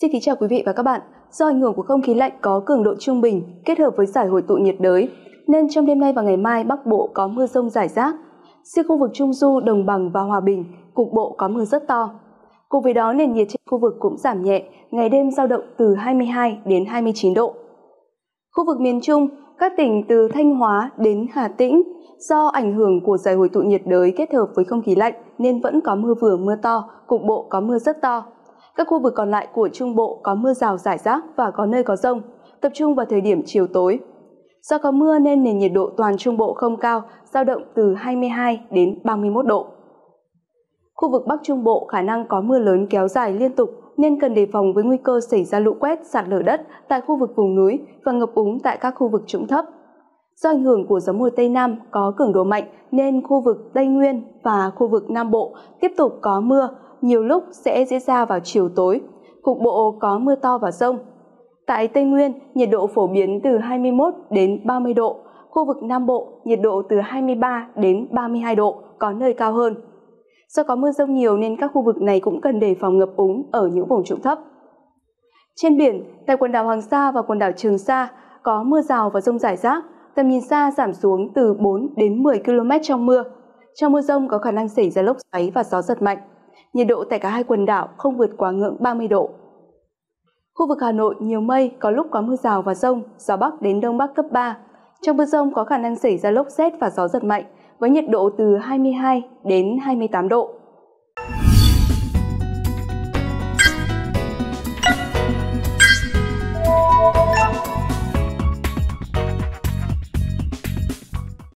Xin kính chào quý vị và các bạn. Do ảnh hưởng của không khí lạnh có cường độ trung bình kết hợp với giải hội tụ nhiệt đới, nên trong đêm nay và ngày mai Bắc Bộ có mưa rông rải rác. Riêng khu vực Trung Du, Đồng Bằng và Hòa Bình, cục bộ có mưa rất to. Cùng với đó, nền nhiệt trên khu vực cũng giảm nhẹ, ngày đêm giao động từ 22 đến 29 độ. Khu vực miền Trung, các tỉnh từ Thanh Hóa đến Hà Tĩnh, do ảnh hưởng của giải hội tụ nhiệt đới kết hợp với không khí lạnh nên vẫn có mưa vừa mưa to, cục bộ có mưa rất to. Các khu vực còn lại của Trung Bộ có mưa rào rải rác và có nơi có rông, tập trung vào thời điểm chiều tối. Do có mưa nên nền nhiệt độ toàn Trung Bộ không cao, giao động từ 22 đến 31 độ. Khu vực Bắc Trung Bộ khả năng có mưa lớn kéo dài liên tục nên cần đề phòng với nguy cơ xảy ra lũ quét, sạt lở đất tại khu vực vùng núi và ngập úng tại các khu vực trũng thấp. Do ảnh hưởng của gió mùa tây nam có cường độ mạnh nên khu vực Tây Nguyên và khu vực Nam Bộ tiếp tục có mưa, nhiều lúc sẽ diễn ra vào chiều tối. Cục bộ có mưa to và rông. Tại Tây Nguyên, nhiệt độ phổ biến từ 21 đến 30 độ. Khu vực Nam Bộ, nhiệt độ từ 23 đến 32 độ, có nơi cao hơn. Do có mưa rông nhiều nên các khu vực này cũng cần đề phòng ngập úng ở những vùng trũng thấp. Trên biển, tại quần đảo Hoàng Sa và quần đảo Trường Sa có mưa rào và rông rải rác, tầm nhìn xa giảm xuống từ 4 đến 10 km trong mưa. Trong mưa rông có khả năng xảy ra lốc xoáy và gió giật mạnh. Nhiệt độ tại cả hai quần đảo không vượt quá ngưỡng 30 độ. Khu vực Hà Nội nhiều mây, có lúc có mưa rào và rông, gió bắc đến đông bắc cấp 3. Trong mưa rông có khả năng xảy ra lốc xét và gió giật mạnh, với nhiệt độ từ 22 đến 28 độ.